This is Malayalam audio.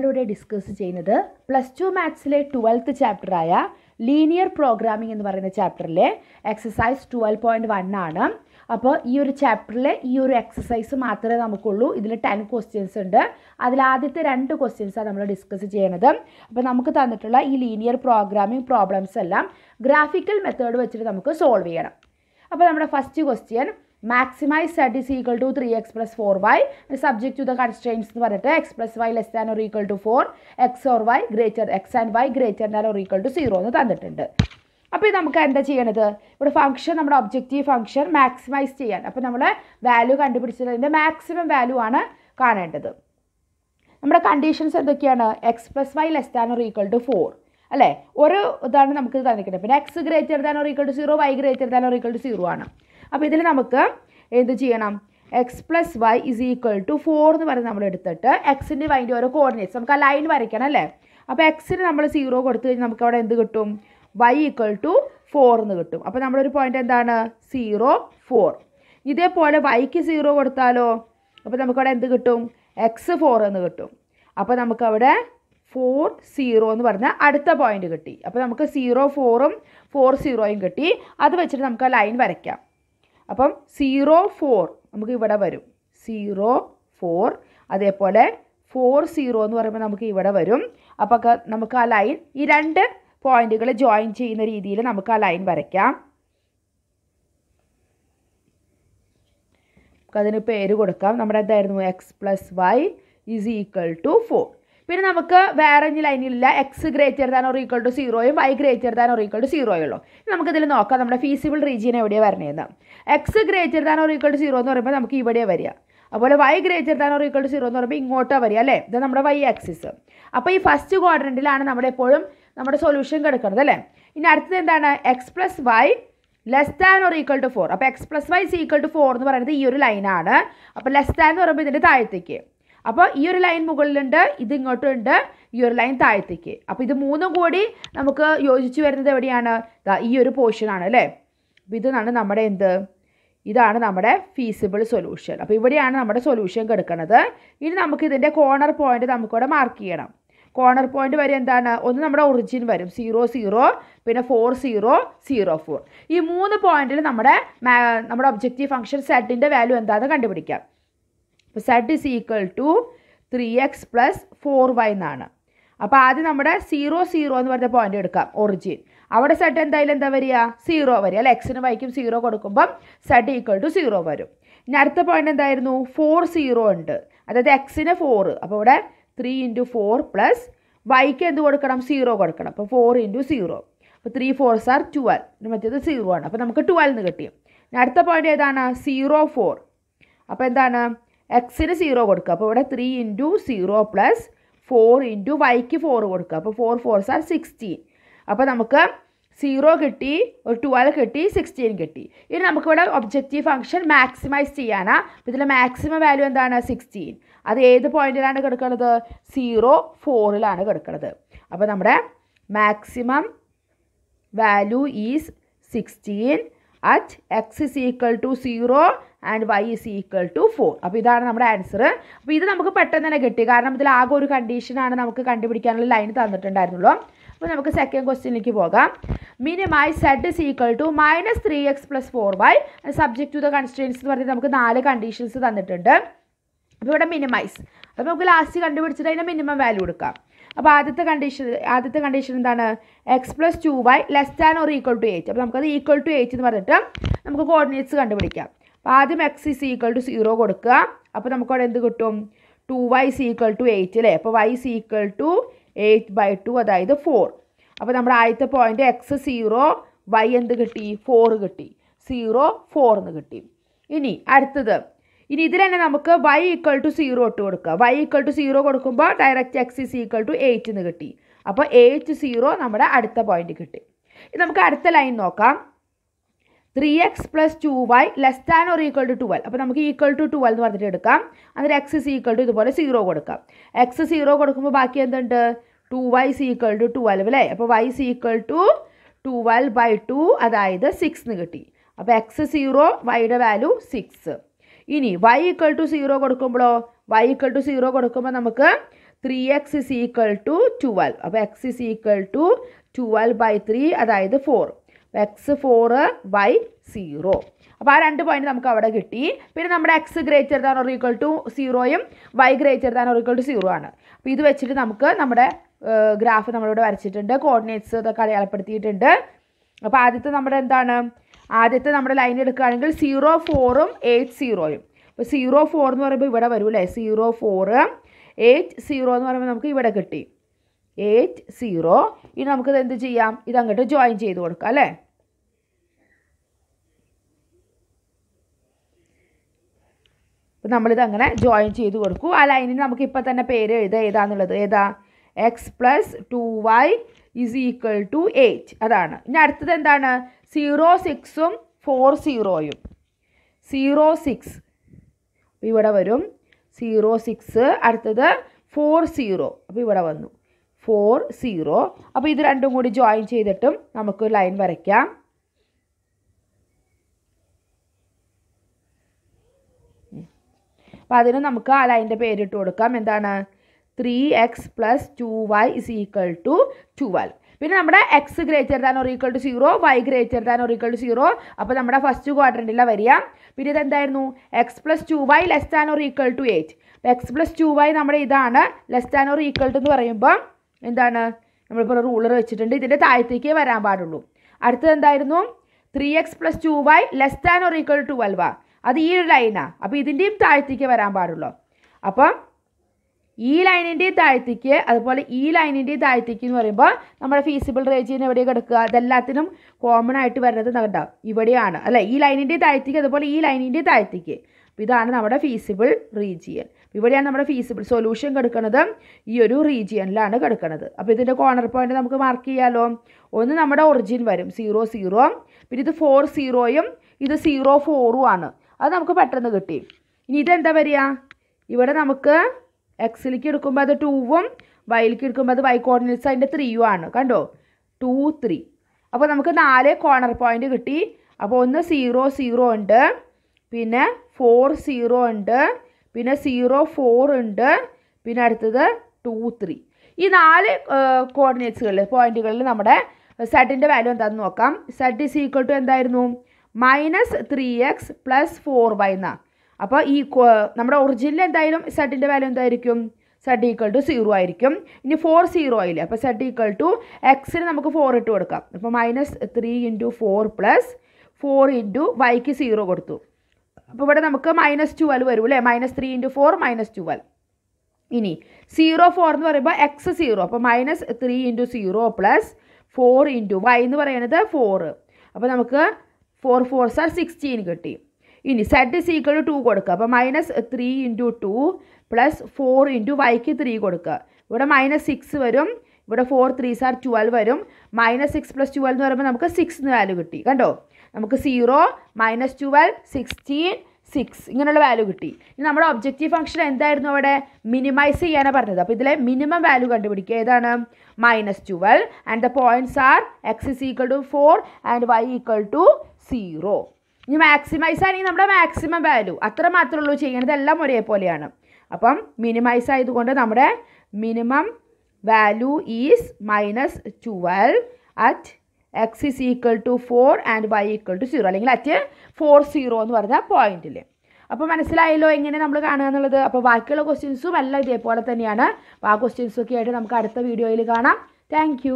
നമ്മളിവിടെ ഡിസ്കസ് ചെയ്യുന്നത് പ്ലസ് ടു മാത്സിലെ ട്വൽത്ത് ചാപ്റ്ററായ ലീനിയർ പ്രോഗ്രാമിംഗ് എന്ന് പറയുന്ന ചാപ്റ്ററിലെ എക്സസൈസ് ട്വൽവ് പോയിൻറ്റ് വൺ ആണ് അപ്പോൾ ഈ ഒരു ചാപ്റ്ററിലെ ഈ ഒരു എക്സസൈസ് മാത്രമേ നമുക്കുള്ളൂ ഇതിൽ ടെൻ ക്വസ്റ്റ്യൻസ് ഉണ്ട് അതിൽ ആദ്യത്തെ രണ്ട് ക്വസ്റ്റ്യൻസാണ് നമ്മൾ ഡിസ്കസ് ചെയ്യണത് അപ്പോൾ നമുക്ക് തന്നിട്ടുള്ള ഈ ലീനിയർ പ്രോഗ്രാമിംഗ് പ്രോബ്ലംസ് എല്ലാം ഗ്രാഫിക്കൽ മെത്തേഡ് വെച്ചിട്ട് നമുക്ക് സോൾവ് ചെയ്യണം അപ്പോൾ നമ്മുടെ first question maximise z is equal to three x plus four y subject to the constraints എന്ന് പറഞ്ഞിട്ട് x plus y less than or equal to four x or y greater x and y greater than or equal to zero എന്ന് തന്നിട്ടുണ്ട് അപ്പോൾ ഇത് നമുക്ക് എന്താ ചെയ്യണത് ഇവിടെ ഫംഗ്ഷൻ നമ്മുടെ ഒബ്ജക്റ്റീവ് ഫംഗ്ഷൻ മാക്സിമൈസ് ചെയ്യാൻ അപ്പോൾ നമ്മൾ വാല്യൂ കണ്ടുപിടിച്ചതിൻ്റെ മാക്സിമം വാല്യൂ ആണ് കാണേണ്ടത് നമ്മുടെ കണ്ടീഷൻസ് എന്തൊക്കെയാണ് x plus y less than or equal to four അല്ലേ ഒരു ഇതാണ് നമുക്ക് തന്നിരിക്കുന്നത് പിന്നെ x greater than or equal to zero y greater than or equal to zero ആണ് അപ്പോൾ ഇതിൽ നമുക്ക് എന്ത് ചെയ്യണം x plus y is equal to four എന്ന് പറഞ്ഞ് നമ്മൾ എടുത്തിട്ട് എക്സിൻ്റെ വൈൻ്റെ ഓരോ കോർഡിനേറ്റ്സ് നമുക്ക് ആ ലൈൻ വരയ്ക്കണം അല്ലേ അപ്പോൾ എക്സിന് നമ്മൾ സീറോ കൊടുത്തു കഴിഞ്ഞാൽ നമുക്ക് അവിടെ എന്ത് കിട്ടും വൈ ഈക്വൽ ടു ഫോർ എന്ന് കിട്ടും അപ്പോൾ നമ്മളൊരു ഒരു പോയിന്റ് എന്താണ് സീറോ ഫോർ ഇതേപോലെ വൈക്ക് സീറോ കൊടുത്താലോ അപ്പോൾ നമുക്കവിടെ എന്ത് കിട്ടും എക്സ് ഫോർ എന്ന് കിട്ടും അപ്പോൾ നമുക്കവിടെ ഫോർ സീറോ എന്ന് പറഞ്ഞാൽ അടുത്ത പോയിന്റ് കിട്ടി അപ്പോൾ നമുക്ക് സീറോ ഫോറും ഫോർ സീറോയും കിട്ടി അത് വെച്ചിട്ട് നമുക്ക് ആ ലൈൻ വരയ്ക്കാം അപ്പം സീറോ ഫോർ നമുക്ക് ഇവിടെ വരും സീറോ ഫോർ അതേപോലെ ഫോർ സീറോ എന്ന് പറയുമ്പോൾ നമുക്ക് ഇവിടെ വരും അപ്പോൾ നമുക്ക് ആ ലൈൻ ഈ രണ്ട് പോയിന്റുകൾ ജോയിൻ ചെയ്യുന്ന രീതിയിൽ നമുക്ക് ആ ലൈൻ വരയ്ക്കാം നമുക്കതിന് പേര് കൊടുക്കാം നമ്മുടെ എന്തായിരുന്നു x plus y is equal to four പിന്നെ നമുക്ക് വേറെ ഇനി ലൈനിലില്ല x greater than or equal to സീറോയും y greater than or equal to സീറോയും ഉള്ളൂ നമുക്കിതിൽ നോക്കാം നമ്മുടെ ഫീസിബിൾ റീജിയൻ എവിടെയാണ് വരണേന്ന് x greater than or equal to zero എന്ന് പറയുമ്പോൾ നമുക്ക് ഇവിടെ വരിക അതുപോലെ y greater than or equal to zero എന്ന് പറയുമ്പോൾ ഇങ്ങോട്ടാണ് വരിക അല്ലേ ഇത് നമ്മുടെ വൈ ആക്സിസ് അപ്പോൾ ഈ ഫസ്റ്റ് ക്വാഡ്രൻറ്റിലാണ് നമ്മുടെ എപ്പോഴും നമ്മുടെ സൊല്യൂഷൻ കിടക്കുന്നത് അല്ലേ ഇനി അടുത്തത് എന്താണ് x plus y less than or equal to four അപ്പോൾ x plus y equal to four എന്ന് പറയുന്നത് ഈ ഒരു ലൈനാണ് അപ്പോൾ ലെസ് ദാൻ എന്ന് പറയുമ്പോൾ ഇതിൻ്റെ താഴത്തേക്ക് അപ്പോൾ ഈ ഒരു ലൈൻ മുകളിലുണ്ട് ഇത് ഇങ്ങോട്ടുണ്ട് ഈ ഒരു ലൈൻ താഴത്തേക്ക് അപ്പോൾ ഇത് മൂന്നും കൂടി നമുക്ക് യോജിച്ച് വരുന്നത് എവിടെയാണ് ഈ ഒരു പോർഷനാണ് അല്ലേ അപ്പോൾ ഇതാണ് നമ്മുടെ എന്ത് ഇതാണ് നമ്മുടെ ഫീസിബിൾ സൊല്യൂഷൻ അപ്പോൾ ഇവിടെയാണ് നമ്മുടെ സൊല്യൂഷൻ കിടക്കുന്നത് ഇനി നമുക്ക് ഇതിൻ്റെ കോർണർ പോയിന്റ് നമുക്കിവിടെ മാർക്ക് ചെയ്യണം കോർണർ പോയിന്റ് വരെ എന്താണ് ഒന്ന് നമ്മുടെ ഒറിജിൻ വരും സീറോ സീറോ പിന്നെ ഫോർ സീറോ സീറോ ഫോർ ഈ മൂന്ന് പോയിന്റിൽ നമ്മുടെ നമ്മുടെ ഒബ്ജക്റ്റീവ് ഫംഗ്ഷൻ സെറ്റിൻ്റെ വാല്യൂ എന്താണെന്ന് കണ്ടുപിടിക്കാം അപ്പോൾ z is equal to three x plus four y എന്നാണ് അപ്പോൾ ആദ്യം നമ്മുടെ സീറോ സീറോ എന്ന് പറഞ്ഞ പോയിന്റ് എടുക്കാം ഒറിജിൻ അവിടെ സെഡ് എന്തായാലും എന്താ വരിക സീറോ വരിക അല്ല എക്സിന് വൈക്കും സീറോ കൊടുക്കുമ്പം സെഡ് ഈക്വൽ ടു സീറോ വരും ഇനി അടുത്ത പോയിന്റ് എന്തായിരുന്നു ഫോർ സീറോ ഉണ്ട് അതായത് എക്സിന് ഫോറ് അപ്പോൾ ഇവിടെ ത്രീ ഇൻറ്റു ഫോർ പ്ലസ് വൈക്ക് എന്ത് കൊടുക്കണം സീറോ കൊടുക്കണം അപ്പോൾ ഫോർ ഇൻറ്റു സീറോ അപ്പോൾ ത്രീ ഫോർ സാർ ട്വൽവ് മറ്റേത് സീറോ ആണ് അപ്പോൾ നമുക്ക് ട്വൽവ് എന്ന് കിട്ടി അടുത്ത പോയിന്റ് ഏതാണ് സീറോ ഫോർ അപ്പോൾ എന്താണ് എക്സിന് സീറോ കൊടുക്കുക അപ്പോൾ ഇവിടെ three into zero plus four into വൈക്ക് ഫോർ കൊടുക്കുക അപ്പോൾ ഫോർ ഫോർ സാർ സിക്സ്റ്റീൻ അപ്പോൾ നമുക്ക് സീറോ കിട്ടി ഒരു ട്വൽവ് കിട്ടി സിക്സ്റ്റീൻ കിട്ടി ഇനി നമുക്കിവിടെ ഒബ്ജക്റ്റീവ് ഫംഗ്ഷൻ മാക്സിമൈസ് ചെയ്യാനാണ് അപ്പോൾ ഇതിലെ മാക്സിമം വാല്യൂ എന്താണ് സിക്സ്റ്റീൻ അത് ഏത് പോയിന്റിലാണ് കിടക്കുന്നത് സീറോ ഫോറിലാണ് കിടക്കുന്നത് അപ്പോൾ നമ്മുടെ maximum value is sixteen at x is equal to zero and y is equal to four അപ്പോൾ ഇതാണ് നമ്മുടെ ആൻസർ അപ്പോൾ ഇത് നമുക്ക് പെട്ടെന്ന് തന്നെ കിട്ടി കാരണം ഇതിൽ ആകെ ഒരു കണ്ടീഷനാണ് നമുക്ക് കണ്ടുപിടിക്കാനുള്ള ലൈൻ തന്നിട്ടുണ്ടായിരുന്നുള്ളൂ അപ്പോൾ നമുക്ക് സെക്കൻഡ് ക്വസ്റ്റ്യനിലേക്ക് പോകാം minimise z is equal to minus three x plus four y subject to the constraints എന്ന് പറഞ്ഞാൽ നമുക്ക് നാല് കണ്ടീഷൻസ് തന്നിട്ടുണ്ട് അപ്പോൾ ഇവിടെ മിനിമൈസ് അപ്പോൾ നമുക്ക് ലാസ്റ്റ് കണ്ടുപിടിച്ചിട്ട് അതിൻ്റെ മിനിമം വാല്യൂ എടുക്കാം അപ്പോൾ ആദ്യത്തെ കണ്ടീഷൻ ആദ്യത്തെ കണ്ടീഷൻ എന്താണ് x plus two y less than or equal to eight അപ്പോൾ നമുക്കത് ഈക്വൽ ടു എയ്റ്റ് എന്ന് പറഞ്ഞിട്ട് നമുക്ക് കോർഡിനേറ്റ്സ് കണ്ടുപിടിക്കാം അപ്പോൾ ആദ്യം x is equal to zero കൊടുക്കുക അപ്പോൾ നമുക്കവിടെ എന്ത് കിട്ടും two y is equal to eight അല്ലേ അപ്പോൾ y is equal to eight by two അതായത് ഫോർ അപ്പോൾ നമ്മുടെ ആദ്യത്തെ പോയിൻ്റ് എക്സ് സീറോ വൈ എന്ത് കിട്ടി ഫോർ കിട്ടി സീറോ ഫോർന്ന് കിട്ടി ഇനി അടുത്തത് ഇനി ഇതിൽ തന്നെ നമുക്ക് വൈ ഈക്വൾ ടു സീറോ ഇട്ട് കൊടുക്കുക വൈ ഈക്വൾ ടു സീറോ കൊടുക്കുമ്പോൾ direct x is equal to eight എന്ന് കിട്ടി അപ്പോൾ എയ്റ്റ് സീറോ നമ്മുടെ അടുത്ത പോയിന്റ് കിട്ടി നമുക്ക് അടുത്ത ലൈൻ നോക്കാം three x plus two y less than or equal to twelve അപ്പോൾ നമുക്ക് ഈക്വൽ ടു ട്വൽവ് എന്ന് പറഞ്ഞിട്ട് എടുക്കാം അതിന് എക്സ് ഇസ് ഈക്വൽ ടു ഇതുപോലെ സീറോ കൊടുക്കാം എക്സ് സീറോ കൊടുക്കുമ്പോൾ ബാക്കി എന്തുണ്ട് two y is equal to twelve അല്ലേ അപ്പോൾ y is equal to twelve by two അതായത് സിക്സ് എന്ന് കിട്ടി അപ്പോൾ എക്സ് സീറോ വൈയുടെ വാല്യൂ സിക്സ് ഇനി വൈ ഈക്വൽ ടു സീറോ കൊടുക്കുമ്പോഴോ വൈ ഈക്വൽ ടു സീറോ കൊടുക്കുമ്പോൾ നമുക്ക് three x is equal to twelve അപ്പോൾ x is equal to twelve by three അതായത് four x four by zero അപ്പോൾ ആ രണ്ട് പോയിന്റ് നമുക്ക് അവിടെ കിട്ടി പിന്നെ നമ്മുടെ x greater than or equal to സീറോയും y greater than or equal to zero ആണ് അപ്പോൾ ഇത് വെച്ചിട്ട് നമുക്ക് നമ്മുടെ ഗ്രാഫ് നമ്മളിവിടെ വരച്ചിട്ടുണ്ട് കോർഡിനേറ്റ്സ് ഇതൊക്കെ അടയാളപ്പെടുത്തിയിട്ടുണ്ട് അപ്പോൾ ആദ്യത്തെ നമ്മുടെ എന്താണ് ആദ്യത്തെ നമ്മുടെ ലൈൻ എടുക്കുകയാണെങ്കിൽ സീറോ ഫോറും എയ്റ്റ് സീറോയും അപ്പോൾ സീറോ ഫോർ എന്ന് പറയുമ്പോൾ ഇവിടെ വരൂല്ലേ സീറോ ഫോർ എയ്റ്റ് സീറോ എന്ന് പറയുമ്പോൾ നമുക്ക് ഇവിടെ കിട്ടി എയ്റ്റ് സീറോ ഇനി നമുക്കിത് എന്ത് ചെയ്യാം ഇതങ്ങോട്ട് ജോയിൻ ചെയ്ത് കൊടുക്കാം അല്ലേ അപ്പം നമ്മളിത് അങ്ങനെ ജോയിൻ ചെയ്ത് കൊടുക്കും ആ ലൈനിന് നമുക്ക് ഇപ്പം തന്നെ പേര് എഴുതാം ഏതാന്നുള്ളത് ഏതാ x plus two y is equal to eight അതാണ് ഇനി അടുത്തത് എന്താണ് സീറോ സിക്സും ഫോർ സീറോയും സീറോ സിക്സ് ഇവിടെ വരും സീറോ സിക്സ് അടുത്തത് ഫോർ സീറോ അപ്പോൾ ഇവിടെ വന്നു ഫോർ സീറോ അപ്പോൾ ഇത് രണ്ടും കൂടി ജോയിൻ ചെയ്തിട്ടും നമുക്ക് ലൈൻ വരയ്ക്കാം അപ്പോൾ അതിന് നമുക്ക് ആ ലൈൻ്റെ പേരിട്ട് കൊടുക്കാം എന്താണ് three x plus two y is equal to twelve പിന്നെ നമ്മുടെ x greater than or equal to zero y greater than or equal to zero അപ്പോൾ നമ്മുടെ ഫസ്റ്റ് ക്വാഡ്രൻറ്റിലാണ് വരിക പിന്നെ ഇതെന്തായിരുന്നു x plus two y less than or equal to eight x plus two y നമ്മുടെ ഇതാണ് less than or equal to എന്ന് പറയുമ്പോൾ എന്താണ് നമ്മളിപ്പോൾ റൂളർ വെച്ചിട്ടുണ്ട് ഇതിൻ്റെ താഴത്തേക്കേ വരാൻ പാടുള്ളൂ അടുത്തത് എന്തായിരുന്നു three x plus two y less than or equal to twelve അത് ഈ ഒരു ലൈനാണ് അപ്പോൾ ഇതിൻ്റെയും താഴത്തേക്ക് വരാൻ പാടുള്ളൂ അപ്പം ഈ ലൈനിൻ്റെയും താഴത്തേക്ക് അതുപോലെ ഈ ലൈനിൻ്റെയും താഴത്തേക്ക് എന്ന് പറയുമ്പോൾ നമ്മുടെ ഫീസിബിൾ റേഞ്ചിന് എവിടെ കിടക്കുക അതെല്ലാത്തിനും കോമൺ ആയിട്ട് വരുന്നത് നടക്കണ്ട ഇവിടെയാണ് അല്ലേ ഈ ലൈനിൻ്റെ താഴത്തേക്ക് അതുപോലെ ഈ ലൈനിൻ്റെ താഴത്തേക്ക് ഇതാണ് നമ്മുടെ ഫീസിബിൾ റീജിയൻ ഇവിടെയാണ് നമ്മുടെ ഫീസിബിൾ സൊല്യൂഷൻ കിടക്കുന്നത് ഈ ഒരു റീജിയനിലാണ് കിടക്കുന്നത് അപ്പോൾ ഇതിൻ്റെ കോർണർ പോയിന്റ് നമുക്ക് മാർക്ക് ചെയ്യാമല്ലോ ഒന്ന് നമ്മുടെ ഒറിജിൻ വരും സീറോ സീറോ പിന്നെ ഇത് ഫോർ സീറോയും ഇത് സീറോ ഫോറും ആണ് അത് നമുക്ക് പെട്ടെന്ന് കിട്ടി ഇനി ഇതെന്താ വരിക ഇവിടെ നമുക്ക് എക്സിലേക്ക് എടുക്കുമ്പോൾ അത് ടൂവും വൈയിലേക്ക് എടുക്കുമ്പോൾ അത് വൈ കോർഡിനേറ്റ്സ് അതിൻ്റെ ത്രീയും ആണ് കണ്ടോ ടു ത്രീ അപ്പോൾ നമുക്ക് നാല് കോർണർ പോയിന്റ് കിട്ടി അപ്പോൾ ഒന്ന് സീറോ സീറോ ഉണ്ട് പിന്നെ ഫോർ സീറോ ഉണ്ട് പിന്നെ സീറോ ഫോർ ഉണ്ട് പിന്നെ അടുത്തത് ടു ത്രീ ഈ നാല് കോർഡിനേറ്റ്സുകളിൽ പോയിന്റുകളിൽ നമ്മുടെ സെഡിൻ്റെ വാല്യൂ എന്താണെന്ന് നോക്കാം സെഡ് ഇസ് ഈക്വൽ ടു എന്തായിരുന്നു minus three x plus four y എന്നാ അപ്പോൾ ഈ നമ്മുടെ ഒറിജിനൽ എന്തായാലും സെഡിൻ്റെ വാല്യൂ എന്തായിരിക്കും സെഡ് ഈക്വൽ ടു സീറോ ആയിരിക്കും ഇനി ഫോർ സീറോ ആയില്ലേ അപ്പോൾ സെഡ് ഈക്വൽ ടു എക്സിന് നമുക്ക് ഫോർ ഇട്ട് കൊടുക്കാം അപ്പോൾ minus three into four plus four into വൈക്ക് സീറോ കൊടുത്തു അപ്പോൾ ഇവിടെ നമുക്ക് മൈനസ് ട്വൽവ് വരും അല്ലേ minus three into four minus twelve ഇനി സീറോ ഫോർ എന്ന് പറയുമ്പോൾ എക്സ് സീറോ അപ്പോൾ minus three into zero plus four into y എന്ന് പറയുന്നത് ഫോർ അപ്പോൾ നമുക്ക് ഫോർ ഫോർ സാർ സിക്സ്റ്റീൻ കിട്ടി ഇനി സെഡ് സീക്കൾ ടു ടു കൊടുക്കുക അപ്പോൾ minus three into two plus four into വൈക്ക് ത്രീ കൊടുക്കുക ഇവിടെ മൈനസ് സിക്സ് വരും ഇവിടെ ഫോർ ത്രീ സാർ ട്വൽവ് വരും മൈനസ് സിക്സ് പ്ലസ് ട്വൽവ് എന്ന് പറയുമ്പോൾ നമുക്ക് സിക്സ് എന്ന് വാല്യൂ കിട്ടി കണ്ടോ നമുക്ക് zero minus twelve sixteen six ഇങ്ങനെയുള്ള വാല്യൂ കിട്ടി ഇനി നമ്മുടെ ഒബ്ജക്റ്റീവ് ഫംഗ്ഷൻ എന്തായിരുന്നു അവിടെ മിനിമൈസ് ചെയ്യാനാണ് പറഞ്ഞത് അപ്പോൾ ഇതിലെ മിനിമം വാല്യൂ കണ്ടുപിടിക്കുക ഏതാണ് minus twelve and the points are x is equal to four and y equal to zero ഇനി മാക്സിമൈസ് ആണെങ്കിൽ നമ്മുടെ മാക്സിമം വാല്യൂ അത്ര മാത്രമേ ഉള്ളൂ ചെയ്യണത് എല്ലാം ഒരേപോലെയാണ് അപ്പം മിനിമൈസ് ആയതുകൊണ്ട് നമ്മുടെ minimum value is minus twelve at x is equal to four and y equal to zero അല്ലെങ്കിൽ അറ്റ് ഫോർ സീറോ എന്ന് പറഞ്ഞ പോയിന്റിൽ അപ്പോൾ മനസ്സിലായല്ലോ എങ്ങനെ നമ്മൾ കാണുക എന്നുള്ളത് അപ്പോൾ ബാക്കിയുള്ള ക്വസ്റ്റ്യൻസും എല്ലാം ഇതേപോലെ തന്നെയാണ് അപ്പോൾ ആ ക്വസ്റ്റ്യൻസൊക്കെ ആയിട്ട് നമുക്ക് അടുത്ത വീഡിയോയിൽ കാണാം താങ്ക്